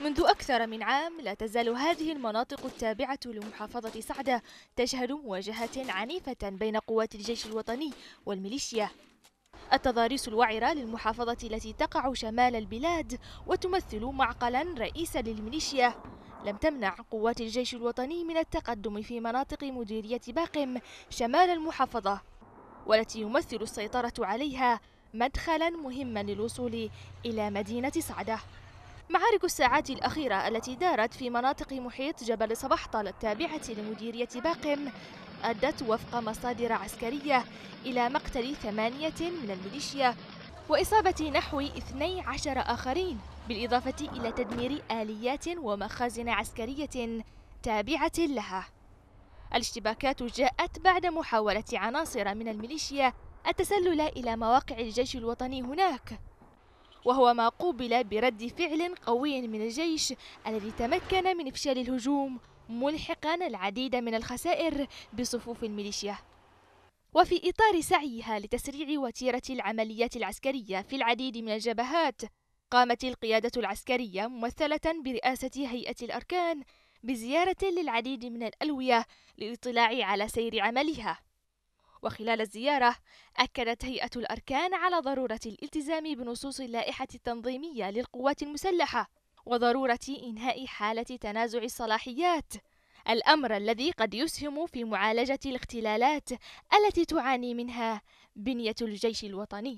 منذ أكثر من عام لا تزال هذه المناطق التابعة لمحافظة صعدة تشهد مواجهات عنيفة بين قوات الجيش الوطني والميليشيا التضاريس الوعرة للمحافظة التي تقع شمال البلاد وتمثل معقلا رئيسا للميليشيا لم تمنع قوات الجيش الوطني من التقدم في مناطق مديرية باقم شمال المحافظة والتي يمثل السيطرة عليها مدخلا مهما للوصول إلى مدينة صعدة معارك الساعات الأخيرة التي دارت في مناطق محيط جبل صبحطة التابعة لمديرية باقم أدت وفق مصادر عسكرية إلى مقتل ثمانية من الميليشيا وإصابة نحو 12 آخرين بالإضافة إلى تدمير آليات ومخازن عسكرية تابعة لها الاشتباكات جاءت بعد محاولة عناصر من الميليشيا التسلل إلى مواقع الجيش الوطني هناك وهو ما قوبل برد فعل قوي من الجيش الذي تمكن من إفشال الهجوم ملحقا العديد من الخسائر بصفوف الميليشيا وفي إطار سعيها لتسريع وتيرة العمليات العسكرية في العديد من الجبهات قامت القيادة العسكرية ممثلة برئاسة هيئة الأركان بزيارة للعديد من الألوية للاطلاع على سير عملها وخلال الزيارة أكدت هيئة الأركان على ضرورة الالتزام بنصوص اللائحة التنظيمية للقوات المسلحة وضرورة إنهاء حالة تنازع الصلاحيات الأمر الذي قد يسهم في معالجة الاختلالات التي تعاني منها بنية الجيش الوطني